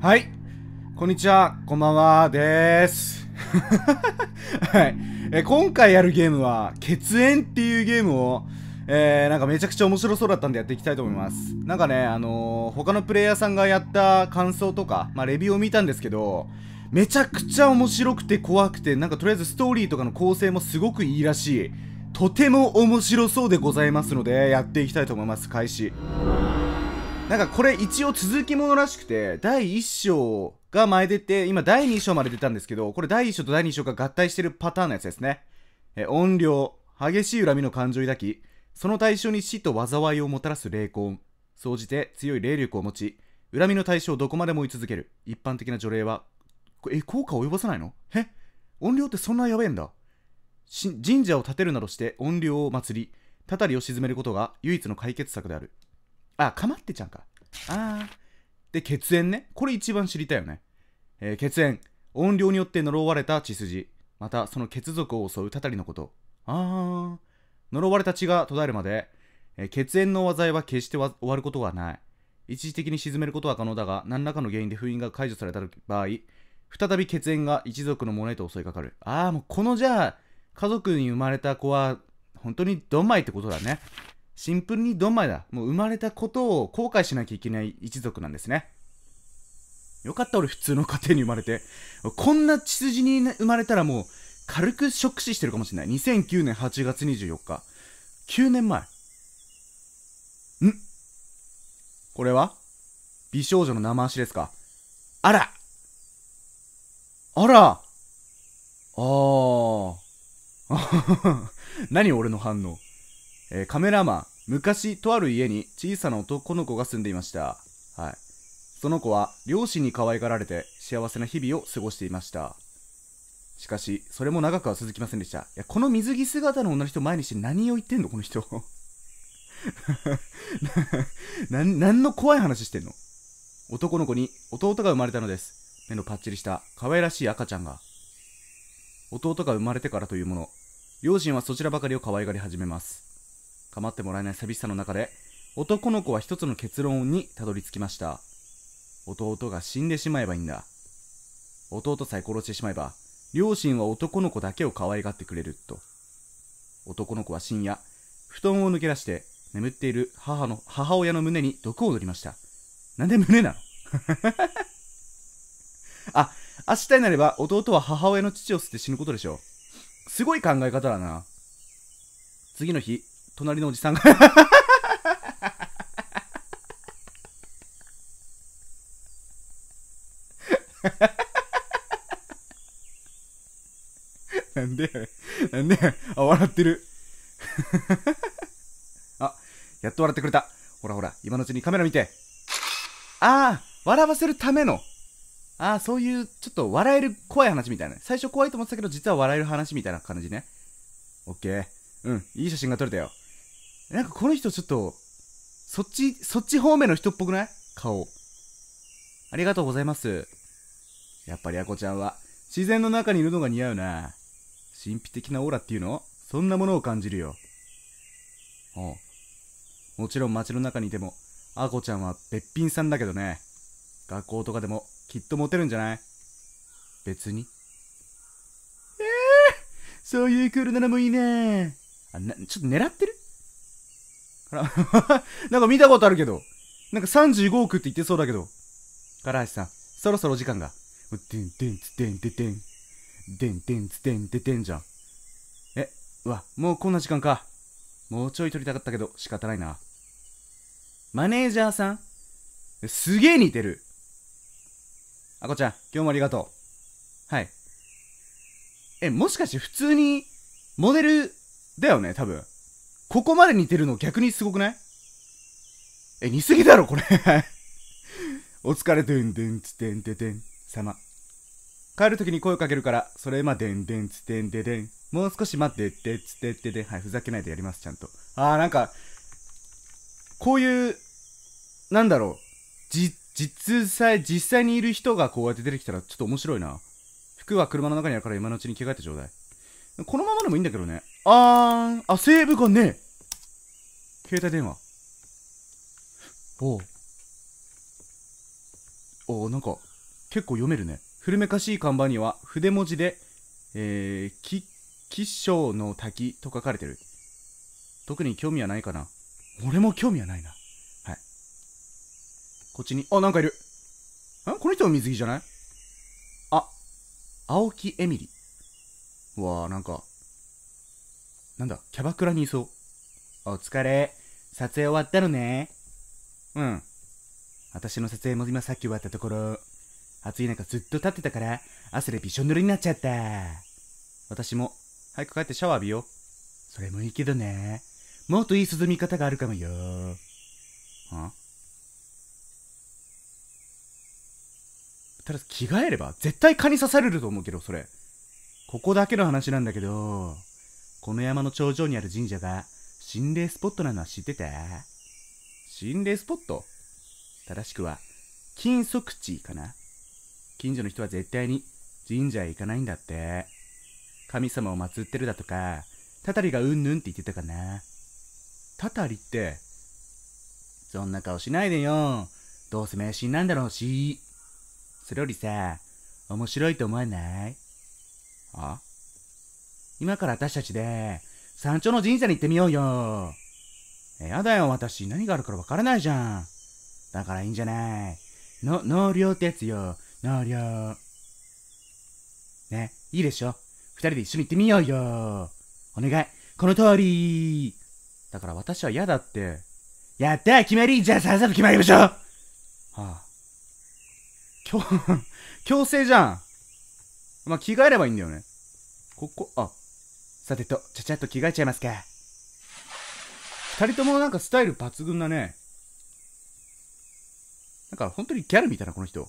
はい。こんにちは。こんばんはです。はい。え、今回やるゲームは、血縁っていうゲームを、えー、なんかめちゃくちゃ面白そうだったんでやっていきたいと思います。なんかね、あのー、他のプレイヤーさんがやった感想とか、まあ、レビューを見たんですけど、めちゃくちゃ面白くて怖くて、なんかとりあえずストーリーとかの構成もすごくいいらしい。とても面白そうでございますので、やっていきたいと思います。開始。なんかこれ一応続きものらしくて、第1章が前出て、今第2章まで出たんですけど、これ第1章と第2章が合体してるパターンのやつですね。え、怨霊、激しい恨みの感情を抱き、その対象に死と災いをもたらす霊魂。総じて強い霊力を持ち、恨みの対象をどこまでも追い続ける。一般的な除霊は、え、効果を及ぼさないのえ怨霊ってそんなやべえんだ。神社を建てるなどして怨霊を祭り、たたりを鎮めることが唯一の解決策である。あ、かまってちゃんか。あー。で、血縁ね。これ一番知りたいよね。えー、血縁。怨霊によって呪われた血筋。また、その血族を襲うたたりのこと。あー。呪われた血が途絶えるまで、えー、血縁の災いは決して終わることはない。一時的に沈めることは可能だが、何らかの原因で封印が解除された場合、再び血縁が一族のものへと襲いかかる。ああ、もうこのじゃあ、家族に生まれた子は、本当にドンマイってことだね。シンプルにドンマイだ。もう生まれたことを後悔しなきゃいけない一族なんですね。よかった俺普通の家庭に生まれて。こんな血筋に生まれたらもう軽く触死してるかもしれない。2009年8月24日。9年前。んこれは美少女の生足ですかあらあらああ。何俺の反応。えー、カメラマン、昔とある家に小さな男の子が住んでいました。はい。その子は両親に可愛がられて幸せな日々を過ごしていました。しかし、それも長くは続きませんでした。いや、この水着姿の女の人前にして何を言ってんのこの人。な、なんの怖い話してんの男の子に弟が生まれたのです。目のパッチリした可愛らしい赤ちゃんが。弟が生まれてからというもの、両親はそちらばかりを可愛がり始めます。構ってもらえない寂しさの中で、男の子は一つの結論にたどり着きました。弟が死んでしまえばいいんだ。弟さえ殺してしまえば、両親は男の子だけを可愛がってくれると。男の子は深夜、布団を抜け出して、眠っている母の、母親の胸に毒を塗りました。なんで胸なの あ、明日になれば弟は母親の父を捨てて死ぬことでしょう。すごい考え方だな。次の日、隣のおじさんが なんでやねなんでやねあ、笑ってる。あ、やっと笑ってくれた。ほらほら、今のうちにカメラ見て。ああ、笑わせるための。ああ、そういう、ちょっと笑える怖い話みたいな。最初怖いと思ってたけど、実は笑える話みたいな感じね。オッケー。うん、いい写真が撮れたよ。なんかこの人ちょっと、そっち、そっち方面の人っぽくない顔。ありがとうございます。やっぱりアコちゃんは、自然の中にいるのが似合うな。神秘的なオーラっていうのそんなものを感じるよ。おう。もちろん街の中にいても、アコちゃんはべっぴんさんだけどね。学校とかでもきっとモテるんじゃない別に。ええー、そういうクールなのもいいね。あな、ちょっと狙ってる なんか見たことあるけど。なんか35億って言ってそうだけど。唐橋さん、そろそろ時間が。でんてんつてんててん。でんてんつてんててんじゃん。え、うわ、もうこんな時間か。もうちょい撮りたかったけど仕方ないな。マネージャーさんすげえ似てる。あこちゃん、今日もありがとう。はい。え、もしかして普通に、モデルだよね、多分。ここまで似てるの逆にすごくないえ、似すぎだろ、これお疲れ、でんでんつてんててん、様。帰るときに声をかけるから、それまでんでんつてんでてん。もう少し待ってってつてってで、はい、ふざけないでやります、ちゃんと。あー、なんか、こういう、なんだろう、じ、実際、実際にいる人がこうやって出てきたらちょっと面白いな。服は車の中にあるから今のうちに着替えてちょうだい。このままでもいいんだけどね。あーん。あ、セーブがねえ。携帯電話。おう。おなんか、結構読めるね。古めかしい看板には、筆文字で、えー、き、吉祥の滝と書かれてる。特に興味はないかな。俺も興味はないな。はい。こっちに、あ、なんかいる。んこの人も水着じゃないあ、青木エミリ。わあ、なんか、なんだ、キャバクラにいそう。お疲れ。撮影終わったのね。うん。私の撮影も今さっき終わったところ。暑い中ずっと立ってたから、汗でびしょ濡れになっちゃった。私も、早く帰ってシャワー浴びよう。それもいいけどね。もっといい涼み方があるかもよ。ん。ただ、着替えれば絶対蚊に刺されると思うけど、それ。ここだけの話なんだけど、この山の頂上にある神社が心霊スポットなのは知ってた心霊スポット正しくは、金足地かな。近所の人は絶対に神社へ行かないんだって。神様を祀ってるだとか、たたりがうんぬんって言ってたかな。たたりって、そんな顔しないでよ。どうせ迷信なんだろうし。それよりさ、面白いと思わないあ今から私たちで、山頂の神社に行ってみようよ。え、やだよ、私。何があるからわからないじゃん。だからいいんじゃない。の、納涼ってやつよ。納涼。ね、いいでしょ。二人で一緒に行ってみようよ。お願い。この通り。だから私は嫌だって。やった決まりじゃあさっさと決まりましょうはあ。強、強制じゃん。まあ、着替えればいいんだよね。ここ、あ、さてと、ちゃちゃっと着替えちゃいますか。二人ともなんかスタイル抜群だね。なんか本当にギャルみたいな、この人。うぅ、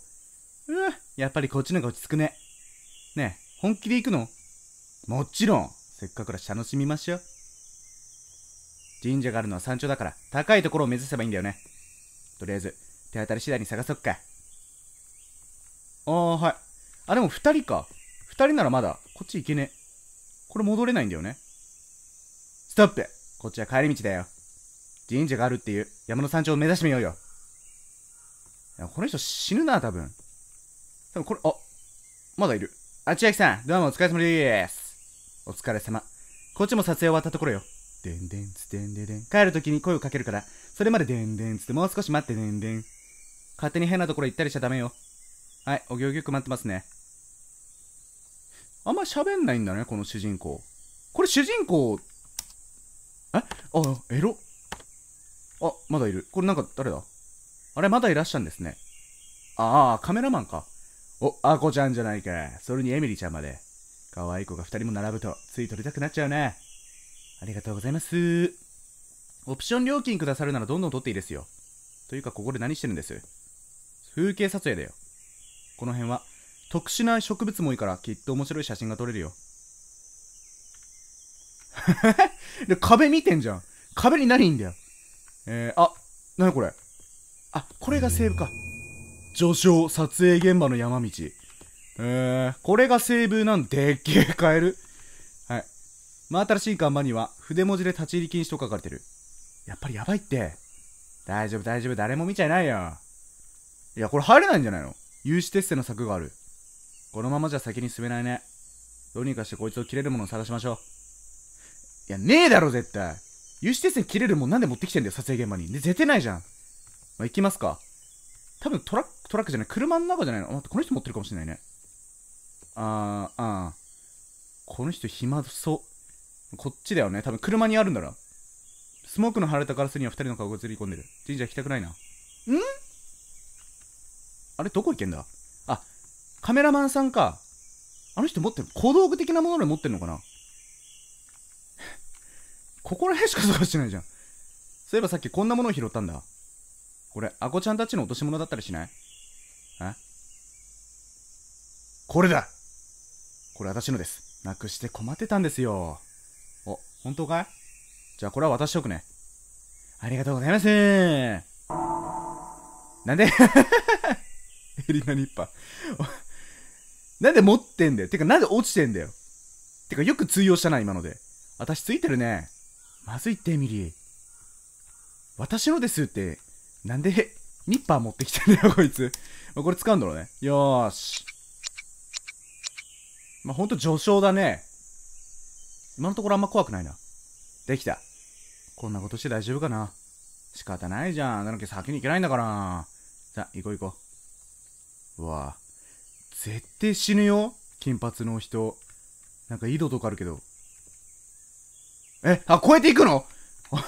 やっぱりこっちの方が落ち着くね。ねえ、本気で行くのもちろん。せっかくだし楽しみましょう。神社があるのは山頂だから、高いところを目指せばいいんだよね。とりあえず、手当たり次第に探そっか。ああ、はい。あ、でも二人か。人ならまだ、こっち行けねえ。これ戻れないんだよね。ストップこっちは帰り道だよ。神社があるっていう山の山頂を目指してみようよ。この人死ぬな、多分。多分これ、あ、まだいる。あ、千秋さん、どうもお疲れ様です。お疲れ様。こっちも撮影終わったところよ。でんでんつでんでんでん。帰るときに声をかけるから、それまででんでんつってもう少し待ってでんでん。勝手に変なところ行ったりしちゃダメよ。はい、お行儀よく待ってますね。あんまり喋んないんだね、この主人公。これ主人公、えあ、エロ。あ、まだいる。これなんか誰だあれ、まだいらっしゃるんですね。ああ、カメラマンか。お、アコちゃんじゃないか。それにエミリーちゃんまで。可愛い子が二人も並ぶと、つい撮りたくなっちゃうね。ありがとうございます。オプション料金くださるならどんどん撮っていいですよ。というか、ここで何してるんです風景撮影だよ。この辺は、特殊な植物もいいからきっと面白い写真が撮れるよ。で、壁見てんじゃん。壁に何いんだよ。えー、あ、なにこれ。あ、これがセーブか。序章、撮影現場の山道。えー、これがセーブなんでっけえカエル。はい。真、まあ、新しい看板には、筆文字で立ち入り禁止と書かれてる。やっぱりやばいって。大丈夫大丈夫、誰も見ちゃいないよ。いや、これ入れないんじゃないの有刺鉄線の柵がある。このままじゃ先に進めないね。どうにかしてこいつを切れるものを探しましょう。いや、ねえだろ、絶対。有刺鉄線切れるもんなんで持ってきてんだよ、撮影現場に。で、絶対ないじゃん。まあ、行きますか。多分トラック、トラックじゃない、車の中じゃないの。待って、この人持ってるかもしれないね。あー、あー。この人暇そう。こっちだよね。多分車にあるんだろ。スモークの貼れたガラスには二人の顔が映り込んでる。神社行きたくないな。んあれ、どこ行けんだカメラマンさんか。あの人持ってる、小道具的なもので持ってるのかなここら辺しか探してないじゃん。そういえばさっきこんなものを拾ったんだ。これ、アコちゃんたちの落とし物だったりしないえこれだこれ私のです。なくして困ってたんですよ。お、本当かいじゃあこれは渡しておくね。ありがとうございますなんで エリなニッパ。なんで持ってんだよ。てか、なんで落ちてんだよ。てか、よく通用したな、今ので。私ついてるね。まずいって、エミリー。私のですって、なんで、ニッパー持ってきてんだよ、こいつ。まこれ使うんだろうね。よーし。まあ、ほんと序章だね。今のところあんま怖くないな。できた。こんなことして大丈夫かな。仕方ないじゃん。なのけ先に行けないんだから。さあ、行こう行こう。うわぁ。絶対死ぬよ金髪の人。なんか井戸とかあるけど。え、あ、超えていくの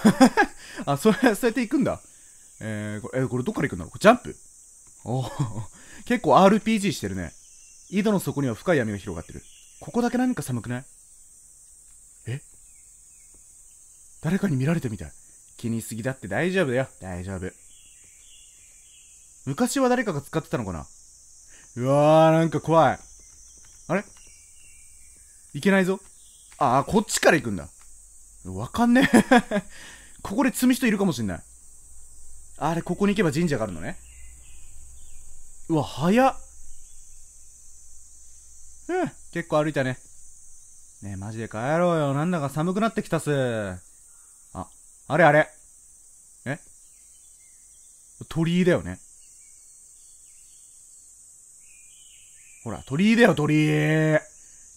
あ、それ、そうやって行くんだ。えー、これ、えこれどっから行くんだろうジャンプおお結構 RPG してるね。井戸の底には深い闇が広がってる。ここだけ何か寒くないえ誰かに見られてみたい。気にすぎだって大丈夫だよ。大丈夫。昔は誰かが使ってたのかなうわー、なんか怖い。あれいけないぞ。あこっちから行くんだ。わかんねえ ここで積む人いるかもしんない。あれ、ここに行けば神社があるのね。うわ、早っ。うん、結構歩いたね。ねえ、マジで帰ろうよ。なんだか寒くなってきたっす。あ、あれあれ。え鳥居だよね。ほら、鳥居だよ、鳥居。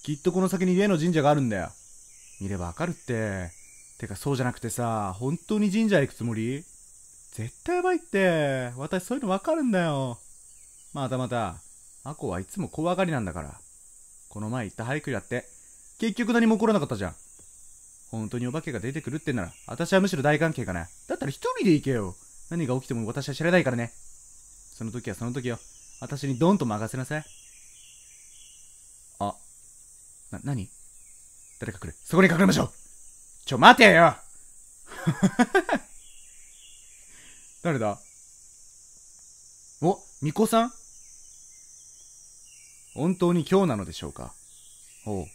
きっとこの先に例の神社があるんだよ。見ればわかるって。てか、そうじゃなくてさ、本当に神社へ行くつもり絶対やばいって。私そういうのわかるんだよ。またまた、アコはいつも怖がりなんだから。この前行った俳句だって、結局何も起こらなかったじゃん。本当にお化けが出てくるってんなら、私はむしろ大関係かな。だったら一人で行けよ。何が起きても私は知らないからね。その時はその時よ。私にドンと任せなさい。な、なに誰か来る。そこに隠れましょうちょ、待てよ 誰だお、巫女さん本当に今日なのでしょうかおう。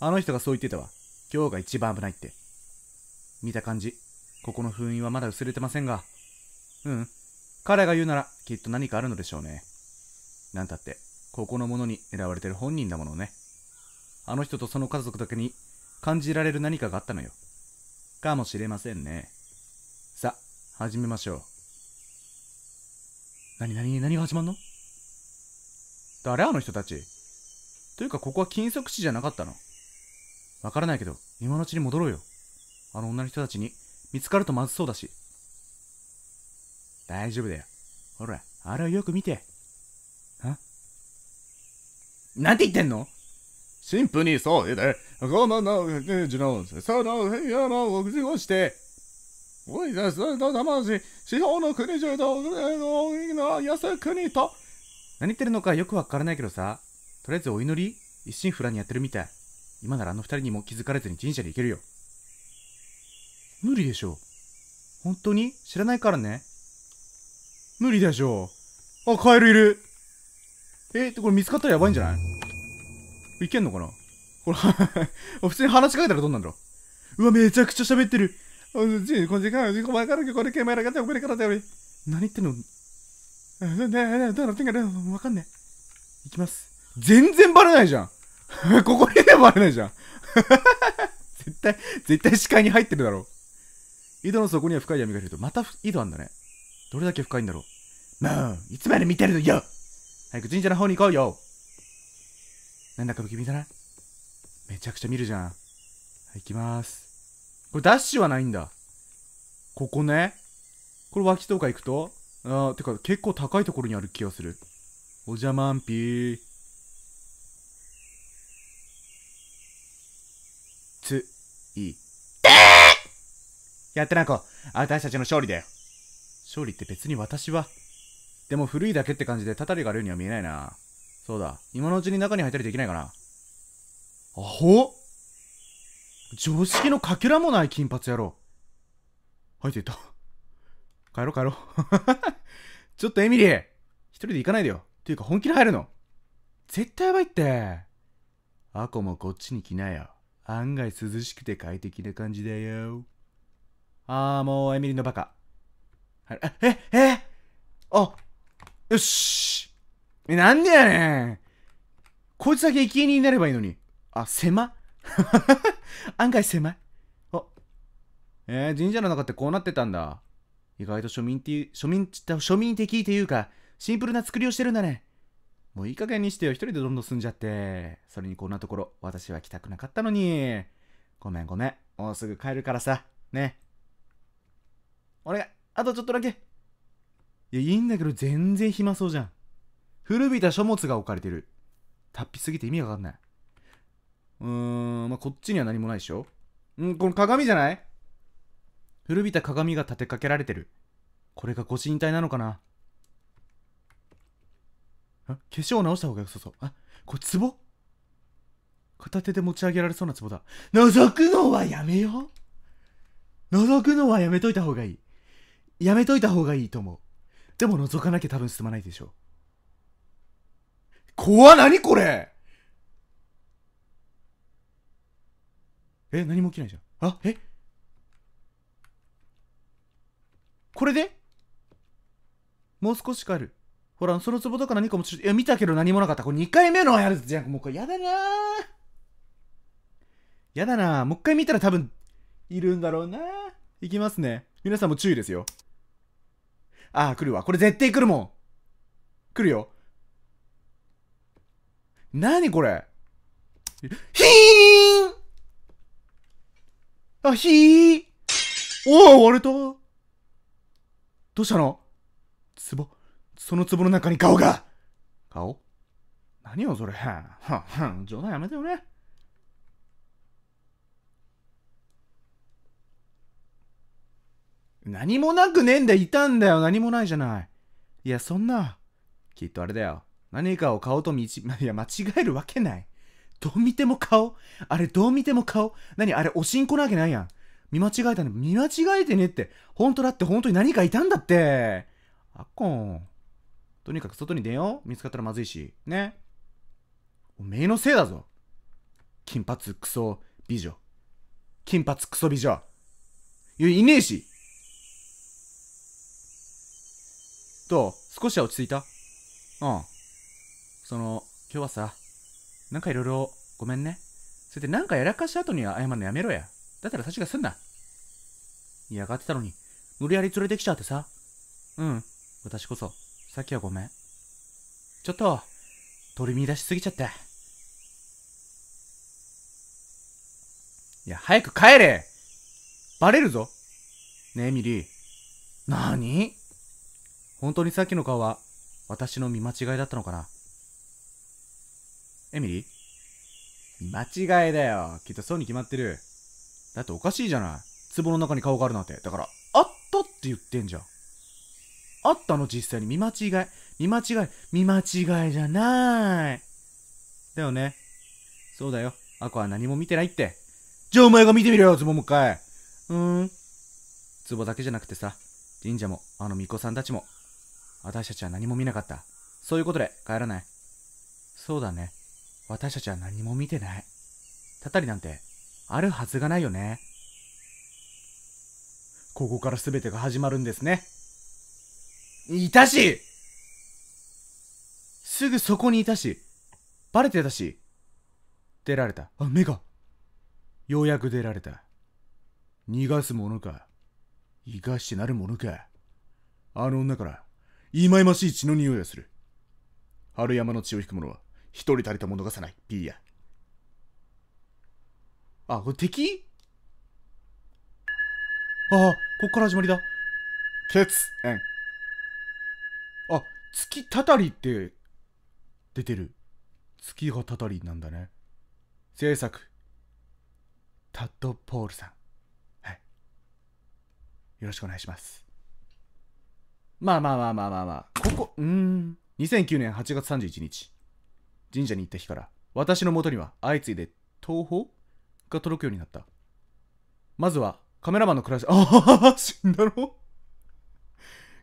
あの人がそう言ってたわ。今日が一番危ないって。見た感じ、ここの封印はまだ薄れてませんが。うん。彼が言うなら、きっと何かあるのでしょうね。なんたって、ここのものに狙われてる本人だものね。あの人とその家族だけに感じられる何かがあったのよ。かもしれませんね。さ、始めましょう。何何何が始まんの誰あの人たちというかここは禁属地じゃなかったのわからないけど、今のうちに戻ろうよ。あの女の人たちに見つかるとまずそうだし。大丈夫だよ。ほら、あれをよく見て。はなんて言ってんの神父にそうで、このの、刑事の、その、部屋の口をして、おいざ、そのし。四方の国中と、の安国と。何言ってるのかよくわからないけどさ、とりあえずお祈り、一心不乱にやってるみたい。今ならあの二人にも気づかれずに神社に行けるよ。無理でしょ。本当に知らないからね。無理でしょ。あ、カエルいる。えー、これ見つかったらやばいんじゃないいけんのかなほら 普通に話しかけたらどうなんだろう。うわ、めちゃくちゃ喋ってる。ここの時間、かから、れ、何言ってんのなわかんねいきます。全然バレないじゃん。ここにでもバレないじゃん。絶対、絶対視界に入ってるだろう。井戸の底には深い闇がいると、また井戸あんだね。どれだけ深いんだろう。もう、いつまで見てるのよ早く神社の方に行こうよなんだか不気味だな。めちゃくちゃ見るじゃん。はい、行きます。これダッシュはないんだ。ここね。これ脇とか行くとあー、てか結構高いところにある気がする。おじゃまんぴー。つ、い、て やってなこ、私たちの勝利だよ。勝利って別に私は。でも古いだけって感じでたたりがあるようには見えないな。そうだ。今のうちに中に入ったりできないかな。アホ常識のかけらもない金髪野郎。入っていった。帰ろう帰ろう。ちょっとエミリー一人で行かないでよ。ていうか本気で入るの絶対やばいって。アコもこっちに来なよ。案外涼しくて快適な感じだよ。あーもうエミリーのバカ。えええあよしえ、なんでやねんこいつだけ生贄になればいいのに。あ、狭 案外狭い。あ、えー、神社の中ってこうなってたんだ。意外と庶民っていう、庶民って、庶民的っていうか、シンプルな作りをしてるんだね。もういい加減にしてよ、一人でどんどん住んじゃって。それにこんなところ、私は来たくなかったのに。ごめんごめん。もうすぐ帰るからさ。ね。お願い。あとちょっとだけ。いや、いいんだけど、全然暇そうじゃん。古びた書物が置かれてる。達筆すぎて意味わかんない。うーん、まあ、こっちには何もないでしょんこの鏡じゃない古びた鏡が立てかけられてる。これがご神体なのかな化粧を直した方が良さそう。あ、これ壺片手で持ち上げられそうな壺だ。覗くのはやめよう覗くのはやめといた方がいい。やめといた方がいいと思う。でも覗かなきゃ多分進まないでしょう。怖何これえ、何も起きないじゃん。あ、えこれでもう少し帰る。ほら、その壺とか何かもちょっと、いや、見たけど何もなかった。これ2回目のやつじゃん。もう一回やだなやだなもう一回見たら多分、いるんだろうないきますね。皆さんも注意ですよ。ああ、来るわ。これ絶対来るもん。来るよ。何これヒーンあ、ヒーおお割れたどうしたの壺その壺の中に顔が顔何よそれ。はん、冗談やめてよね。何もなくねえんだ、いたんだよ。何もないじゃない。いや、そんな。きっとあれだよ。何かを顔と見ち、いや、間違えるわけない。どう見ても顔あれ、どう見ても顔何あれ、おしんこなわけないやん。見間違えたね。見間違えてねって。ほんとだって、本当に何かいたんだって。あっこん。とにかく外に出よう。見つかったらまずいし。ね。おめえのせいだぞ。金髪クソ美女。金髪クソ美女。いや、いねえし。どう少しは落ち着いたうん。その、今日はさ、なんかいろいろごめんね。それでなんかやらかした後には謝るのやめろや。だったら確かすんな。嫌がってたのに、無理やり連れてきちゃってさ。うん、私こそ、さっきはごめん。ちょっと、取り乱しすぎちゃって。いや、早く帰れバレるぞねえ、ミリー。なに本当にさっきの顔は、私の見間違いだったのかなエミリー間違いだよ。きっとそうに決まってる。だっておかしいじゃない。壺の中に顔があるなんて。だから、あったって言ってんじゃん。あったの実際に。見間違い。見間違い。見間違いじゃない。だよね。そうだよ。アコは何も見てないって。じゃあお前が見てみろよ、壺もう一回。うーん。壺だけじゃなくてさ、神社も、あの巫女さんたちも、私たちは何も見なかった。そういうことで、帰らない。そうだね。私たちは何も見てない。たたりなんて、あるはずがないよね。ここから全てが始まるんですね。いたしすぐそこにいたし、バレてたし、出られた。あ、目が。ようやく出られた。逃がすものか、生かしてなるものか。あの女から、忌々しい血の匂いがする。春山の血を引く者は、一人たりとも逃さない。ーヤ。あ、これ敵ああ、こっから始まりだ。血縁。あ、月たたりって出てる。月がたたりなんだね。制作。タッド・ポールさん。はい。よろしくお願いします。まあまあまあまあまあまあ。ここ、うん。2009年8月31日。神社に行った日から私のもとには相次いで東宝が届くようになったまずはカメラマンの暮らしああ死んだろ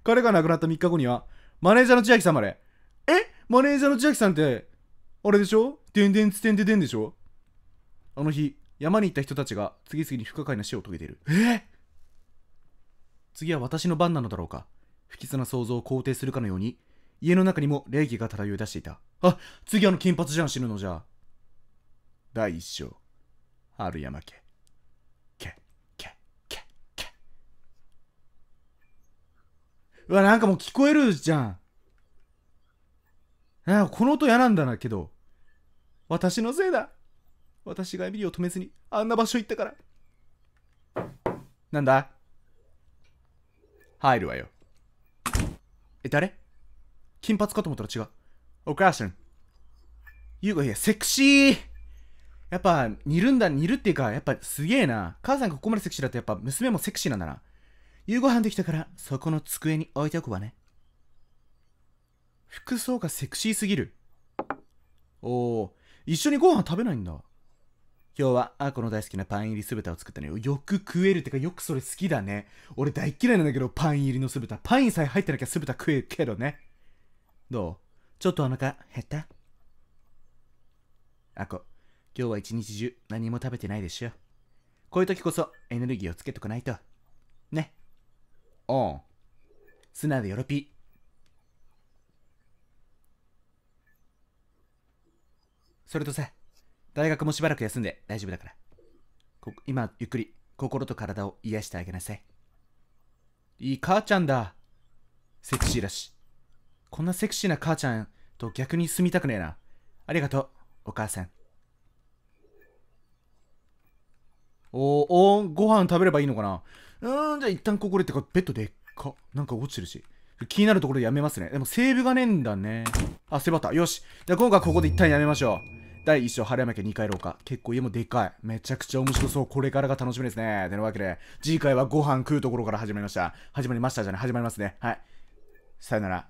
彼が亡くなった3日後にはマネージャーの千秋さんまでえマネージャーの千秋さんってあれでしょでんでんつてんででんでしょあの日山に行った人たちが次々に不可解な死を遂げているえ次は私の番なのだろうか不吉な想像を肯定するかのように家の中にも礼儀が漂い出していた。あ、次あの金髪じゃん死ぬのじゃ。第一章、春山家。け、け、け、け。うわ、なんかもう聞こえるじゃん。あこの音嫌なんだなけど。私のせいだ。私がエミリを止めずに、あんな場所行ったから。なんだ入るわよ。え、誰金髪かと思ったら違う。お母さん。ゆうが、いや、セクシーやっぱ、似るんだ、似るっていうか、やっぱすげえな。母さんがここまでセクシーだと、やっぱ娘もセクシーなんだな。夕ご飯できたから、そこの机に置いておくわね。服装がセクシーすぎる。おお、一緒にご飯食べないんだ。今日は、あこの大好きなパン入り酢豚を作ったのよ。よく食えるってか、よくそれ好きだね。俺大嫌いなんだけど、パン入りの酢豚。パインさえ入ってなきゃ酢豚食えるけどね。どうちょっとお腹減ったあこ、今日は一日中何も食べてないでしょ。こういう時こそエネルギーをつけとかないと。ね。おん。素直でよろぴ。それとさ、大学もしばらく休んで大丈夫だから。こ今、ゆっくり心と体を癒してあげなさい。いい母ちゃんだ。セクシーらしい。こんなセクシーな母ちゃんと逆に住みたくねえな。ありがとう、お母さん。おおご飯食べればいいのかなうーん、じゃあ一旦ここでってか、ベッドでっか。なんか落ちてるし。気になるところでやめますね。でもセーブがねえんだね。あ、セバタ。よし。じゃあ今回ここで一旦やめましょう。第1章、春山家2回廊下。結構家もでかい。めちゃくちゃ面白そう。これからが楽しみですね。てなわけで、次回はご飯食うところから始まりました。始まりましたじゃね、始まりますね。はい。さよなら。